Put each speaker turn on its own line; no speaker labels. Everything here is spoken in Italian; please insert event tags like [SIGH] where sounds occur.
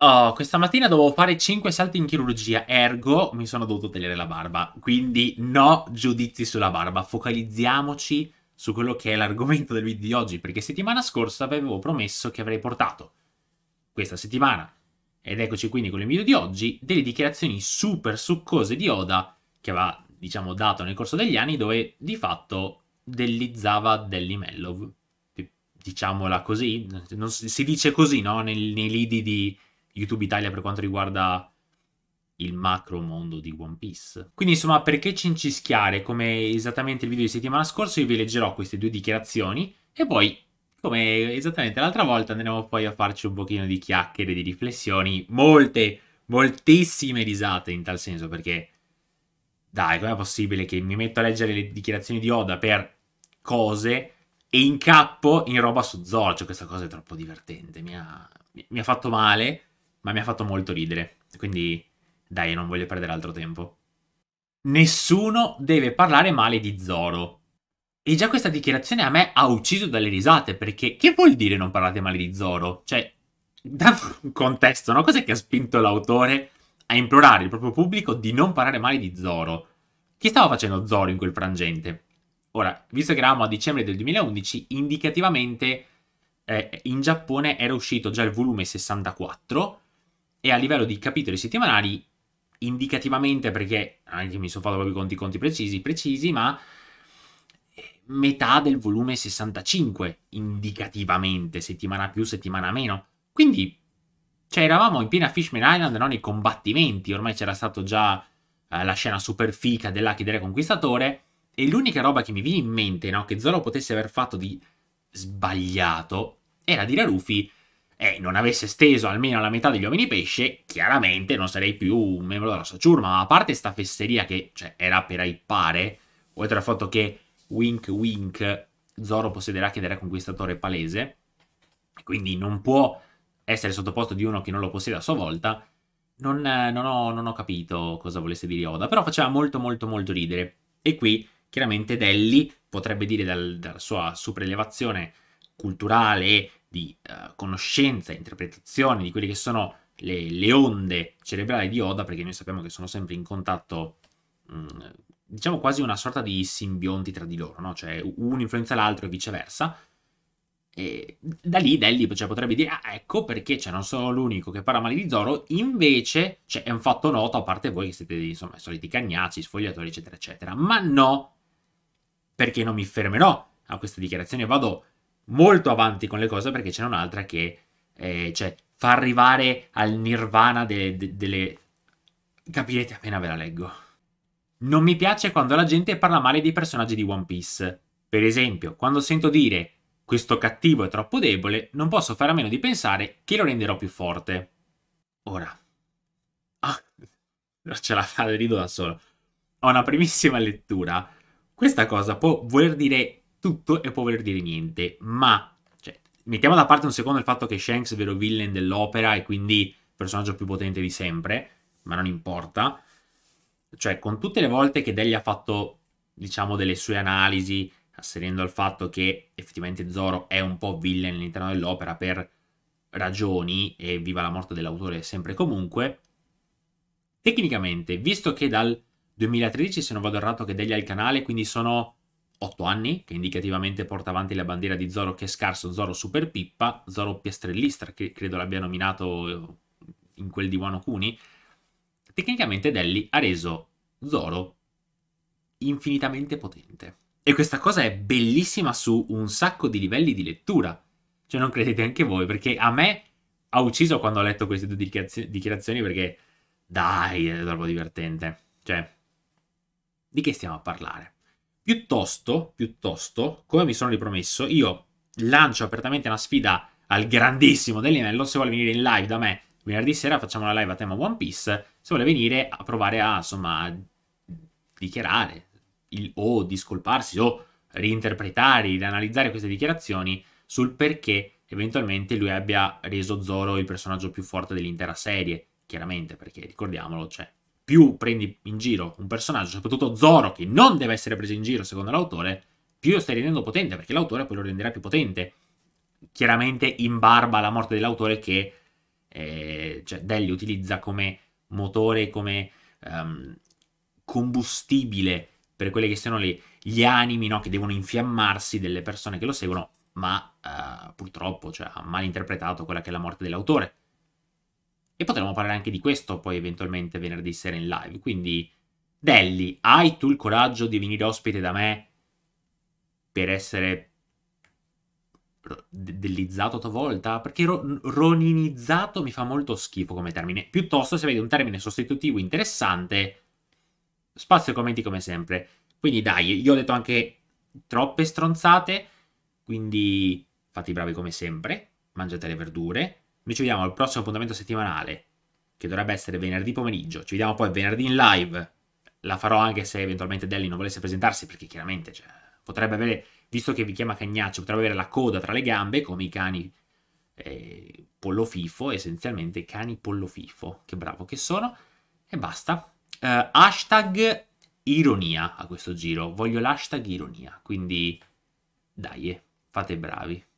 Oh, questa mattina dovevo fare 5 salti in chirurgia, ergo mi sono dovuto tagliare la barba. Quindi no giudizi sulla barba, focalizziamoci su quello che è l'argomento del video di oggi, perché settimana scorsa avevo promesso che avrei portato questa settimana. Ed eccoci quindi con il video di oggi delle dichiarazioni super succose di Oda che aveva, diciamo, dato nel corso degli anni dove di fatto dellizzava dell'Imelov. Diciamola così, si dice così, no? Nei, nei lidi di YouTube Italia per quanto riguarda il macro mondo di One Piece. Quindi insomma, perché cincischiare? Come esattamente il video di settimana scorsa, io vi leggerò queste due dichiarazioni e poi, come esattamente l'altra volta, andremo poi a farci un pochino di chiacchiere, di riflessioni, molte, moltissime risate in tal senso, perché dai, com'è possibile che mi metto a leggere le dichiarazioni di Oda per cose e incappo in roba su Zorcio? Questa cosa è troppo divertente, mi ha, mi ha fatto male ma mi ha fatto molto ridere. Quindi, dai, non voglio perdere altro tempo. Nessuno deve parlare male di Zoro. E già questa dichiarazione a me ha ucciso dalle risate, perché che vuol dire non parlate male di Zoro? Cioè, da un contesto, no? Cos'è che ha spinto l'autore a implorare il proprio pubblico di non parlare male di Zoro? Che stava facendo Zoro in quel frangente? Ora, visto che eravamo a dicembre del 2011, indicativamente eh, in Giappone era uscito già il volume 64, e a livello di capitoli settimanali, indicativamente perché anche mi sono fatto proprio conti, conti precisi, precisi, ma eh, metà del volume 65, indicativamente, settimana più, settimana meno. Quindi, cioè, eravamo in piena Fishman Island, non i combattimenti, ormai c'era stato già eh, la scena super fica dell'Achidere Conquistatore, e l'unica roba che mi viene in mente, no, che Zoro potesse aver fatto di sbagliato, era dire a Rufy, e eh, non avesse steso almeno la metà degli uomini pesce, chiaramente non sarei più un membro della sua ciurma, ma a parte sta fesseria che cioè, era per hypare, oltre al fatto che wink wink Zoro possederà che era conquistatore palese, quindi non può essere sottoposto di uno che non lo possiede a sua volta, non, eh, non, ho, non ho capito cosa volesse dire Oda, però faceva molto molto molto ridere. E qui chiaramente Delli potrebbe dire dal, dalla sua superelevazione culturale e di uh, conoscenza e interpretazione di quelle che sono le, le, onde cerebrali di Oda, perché noi sappiamo che sono sempre in contatto, mh, mm, diciamo quasi una sorta di simbionti tra di loro, no? cioè uno influenza l'altro e viceversa. E da lì Delli cioè, potrebbe dire, ah, ecco perché cioè, non sono l'unico che parla male di Zoro, invece cioè, è un fatto noto, a parte voi che siete insomma, i soliti cagnaci, sfogliatori, eccetera, eccetera. Ma no, perché non mi fermerò a questa dichiarazione, vado molto avanti con le cose perché c'è un'altra che eh, cioè, fa arrivare al nirvana de, delle... Capirete appena ve la leggo. Non mi piace quando la gente parla male dei personaggi di One Piece. Per esempio, quando sento dire questo cattivo è troppo debole, non posso fare a meno di pensare che lo renderò più forte. Ora. Ah, [LAUGHS] ce la fa, rido da solo. Ho una primissima lettura. Questa cosa può voler dire tutto e può voler dire niente, ma cioè, mettiamo da parte un secondo il fatto che Shanks è vero villain dell'opera e quindi personaggio più potente di sempre, ma non importa. Cioè, con tutte le volte che Degli ha fatto, diciamo, delle sue analisi, asserendo al fatto che effettivamente Zoro è un po' villain all'interno dell'opera per ragioni, e viva la morte dell'autore sempre e comunque, tecnicamente, visto che dal 2013, se non vado errato, che Degli ha il canale, quindi sono 8 anni, che indicativamente porta avanti la bandiera di Zoro che è scarso, Zoro super pippa, Zoro piastrellista, che credo l'abbia nominato eh, in quel di Wano Kuni, tecnicamente Delli ha reso Zoro infinitamente potente. E questa cosa è bellissima su un sacco di livelli di lettura. Cioè non credete anche voi, perché a me ha ucciso quando ho letto queste due dichiarazioni perché dai, è troppo divertente. Cioè, di che stiamo a parlare? Piuttosto, piuttosto, come mi sono ripromesso, io lancio apertamente una sfida al grandissimo Dell'Inello. Se vuole venire in live da me venerdì sera, facciamo la live a tema One Piece. Se vuole venire a provare a, insomma, dichiarare il, o discolparsi o reinterpretare, rianalizzare queste dichiarazioni sul perché eventualmente lui abbia reso Zoro il personaggio più forte dell'intera serie. Chiaramente, perché ricordiamolo, c'è cioè, più prendi in giro un personaggio, soprattutto Zoro, che non deve essere preso in giro secondo l'autore, più lo stai rendendo potente, perché l'autore poi lo renderà più potente. Chiaramente in barba alla morte dell'autore che eh, cioè Delli utilizza come motore, come um, combustibile per quelli che sono le, gli animi no? che devono infiammarsi delle persone che lo seguono, ma uh, purtroppo cioè, ha mal interpretato quella che è la morte dell'autore e potremmo parlare anche di questo poi eventualmente venerdì sera in live. Quindi, Delli, hai tu il coraggio di venire ospite da me per essere dellizzato a tua volta? Perché ro- roninizzato mi fa molto schifo come termine. Piuttosto, se avete un termine sostitutivo interessante, spazio ai commenti come sempre. Quindi dai, io ho detto anche troppe stronzate, quindi fate i bravi come sempre, mangiate le verdure, noi ci vediamo al prossimo appuntamento settimanale, che dovrebbe essere venerdì pomeriggio. Ci vediamo poi venerdì in live. La farò anche se eventualmente Delli non volesse presentarsi, perché chiaramente cioè, potrebbe avere, visto che vi chiama cagnaccio, potrebbe avere la coda tra le gambe, come i cani eh, fifo, essenzialmente cani pollo fifo. Che bravo che sono. E basta. Uh, hashtag ironia a questo giro. Voglio l'hashtag ironia. Quindi, dai, fate bravi.